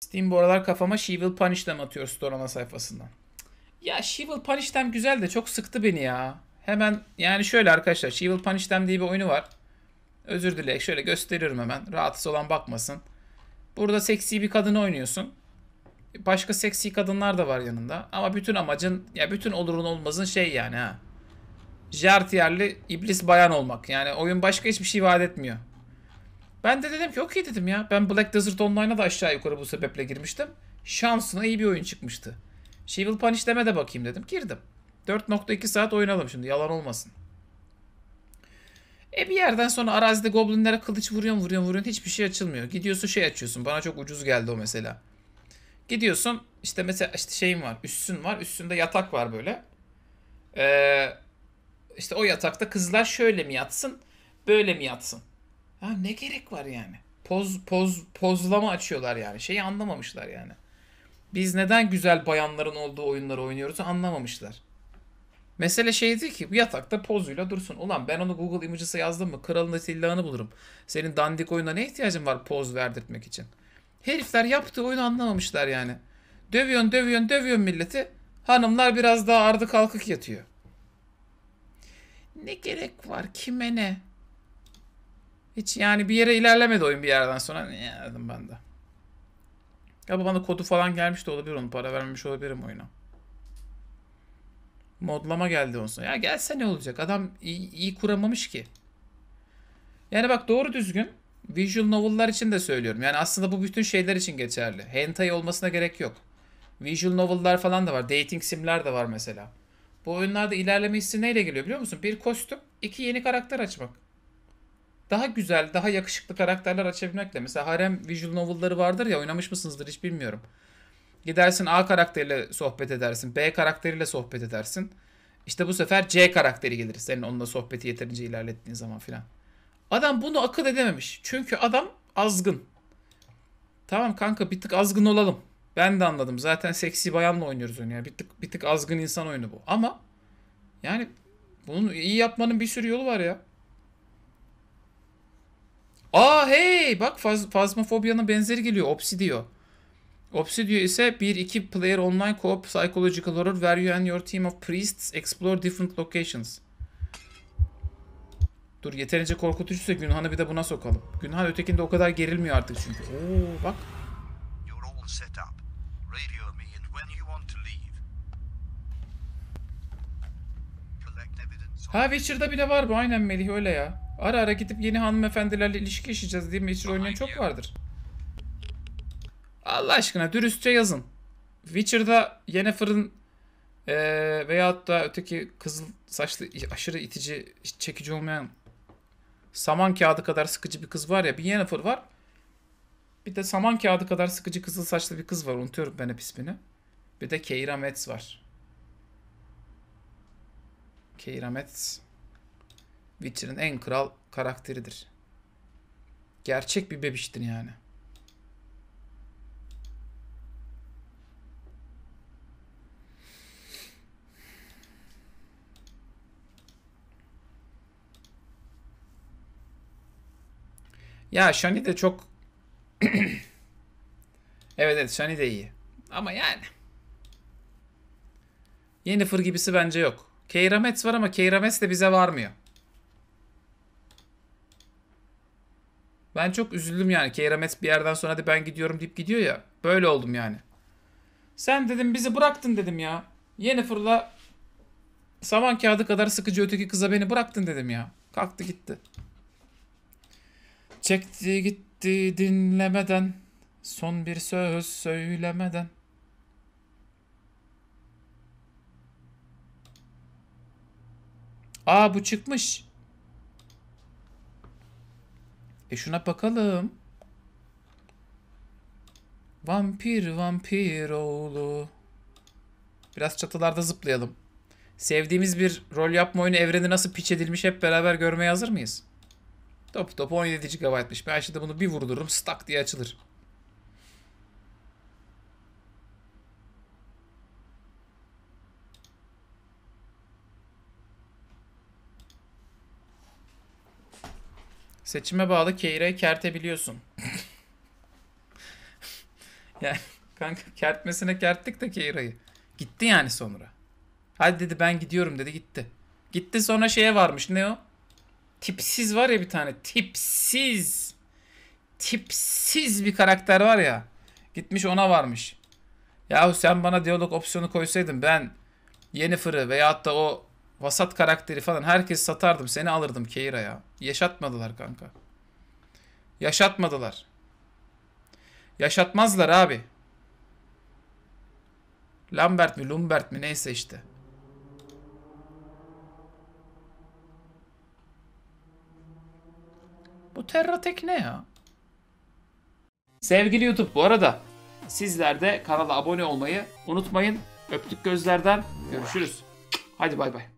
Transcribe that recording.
Steam bu aralar kafama She Will Punish atıyor Store ana sayfasından. Ya She Will Punish güzel de çok sıktı beni ya. Hemen yani şöyle arkadaşlar She Will Punish diye bir oyunu var. Özür dileyerek şöyle gösteririm hemen. Rahatsız olan bakmasın. Burada seksi bir kadını oynuyorsun. Başka seksi kadınlar da var yanında. Ama bütün amacın ya bütün olurun olmazın şey yani ha. Jartiyerli iblis bayan olmak. Yani oyun başka hiçbir şey vaat etmiyor. Ben de dedim ki okey dedim ya. Ben Black Desert Online'a da aşağı yukarı bu sebeple girmiştim. Şansına iyi bir oyun çıkmıştı. She Will deme de bakayım dedim. Girdim. 4.2 saat oynadım şimdi yalan olmasın. E bir yerden sonra arazide goblinlere kılıç vuruyorsun vuruyorsun vuruyorsun hiçbir şey açılmıyor. Gidiyorsun şey açıyorsun. Bana çok ucuz geldi o mesela. Gidiyorsun işte mesela işte şeyim var üstün var üstünde yatak var böyle. Ee, işte o yatakta kızlar şöyle mi yatsın böyle mi yatsın? Ya ne gerek var yani? Poz poz pozlama açıyorlar yani. Şeyi anlamamışlar yani. Biz neden güzel bayanların olduğu oyunları oynuyoruz anlamamışlar. Mesele şeydi ki bu yatakta pozuyla dursun. Ulan ben onu Google Images'a yazdım mı kralın atillahını bulurum. Senin dandik oyuna ne ihtiyacın var poz verdirtmek için? Herifler yaptığı oyunu anlamamışlar yani. Dövüyorsun dövüyorsun dövüyorsun milleti. Hanımlar biraz daha ardı kalkık yatıyor. Ne gerek var kime ne? Hiç yani bir yere ilerlemedi oyun bir yerden sonra. Ne dedim ben de. Ya bana kodu falan gelmiş de olabilir onu. Para vermemiş olabilirim oyuna. Modlama geldi olsun. Ya gelse ne olacak? Adam iyi, iyi kuramamış ki. Yani bak doğru düzgün visual novel'lar için de söylüyorum. Yani aslında bu bütün şeyler için geçerli. Hentai olmasına gerek yok. Visual novel'lar falan da var. Dating sim'ler de var mesela. Bu oyunlarda ilerleme hissi neyle geliyor biliyor musun? Bir kostüm, iki yeni karakter açmak daha güzel, daha yakışıklı karakterler açabilmekle. Mesela harem visual novel'ları vardır ya oynamış mısınızdır hiç bilmiyorum. Gidersin A karakteriyle sohbet edersin, B karakteriyle sohbet edersin. İşte bu sefer C karakteri gelir senin onunla sohbeti yeterince ilerlettiğin zaman filan. Adam bunu akıl edememiş. Çünkü adam azgın. Tamam kanka bir tık azgın olalım. Ben de anladım. Zaten seksi bayanla oynuyoruz oyunu ya. Bir tık, bir tık azgın insan oyunu bu. Ama yani bunu iyi yapmanın bir sürü yolu var ya. Aa hey bak faz Phasmophobia'nın benzeri geliyor. Obsidio. Obsidio ise 1-2 player online co-op psychological horror where you and your team of priests explore different locations. Dur yeterince korkutucuysa Günhan'ı bir de buna sokalım. Günhan ötekinde o kadar gerilmiyor artık çünkü. Oo bak. Ha Witcher'da bile var bu aynen Melih öyle ya. Ara ara gidip yeni hanımefendilerle ilişki yaşayacağız diye Witcher oynayan çok vardır. Allah aşkına dürüstçe yazın. Witcher'da Yennefer'ın ee, veyahut da öteki kızıl saçlı aşırı itici çekici olmayan saman kağıdı kadar sıkıcı bir kız var ya bir Yennefer var. Bir de saman kağıdı kadar sıkıcı kızıl saçlı bir kız var. Unutuyorum ben hep ismini. Bir de Keira Metz var. Keira Metz. Witcher'ın en kral karakteridir. Gerçek bir bebiştir yani. Ya Shani de çok evet evet Shani de iyi. Ama yani. Yeni fır gibisi bence yok. Keyramets var ama Keyramets de bize varmıyor. Ben çok üzüldüm yani. Keyramet bir yerden sonra da ben gidiyorum deyip gidiyor ya. Böyle oldum yani. Sen dedim bizi bıraktın dedim ya. Yennefer'la saman kağıdı kadar sıkıcı öteki kıza beni bıraktın dedim ya. Kalktı gitti. Çekti gitti dinlemeden. Son bir söz söylemeden. Aa bu çıkmış. E şuna bakalım. Vampir vampir oğlu. Biraz çatılarda zıplayalım. Sevdiğimiz bir rol yapma oyunu evreni nasıl piç edilmiş hep beraber görmeye hazır mıyız? Top top 17 GB'mış. Ben şimdi bunu bir vurdururum stak diye açılır. Seçime bağlı keyre kertebiliyorsun. yani kanka kertmesine kerttik de keyrayı. Gitti yani sonra. Hadi dedi ben gidiyorum dedi gitti. Gitti sonra şeye varmış ne o? Tipsiz var ya bir tane tipsiz. Tipsiz bir karakter var ya. Gitmiş ona varmış. Yahu sen bana diyalog opsiyonu koysaydın ben Yennefer'ı veyahut da o Vasat karakteri falan herkes satardım. Seni alırdım Keira ya. Yaşatmadılar kanka. Yaşatmadılar. Yaşatmazlar abi. Lambert mi Lumbert mi neyse işte. Bu Terratek ne ya? Sevgili YouTube bu arada sizler de kanala abone olmayı unutmayın. Öptük gözlerden. Görüşürüz. Hadi bay bay.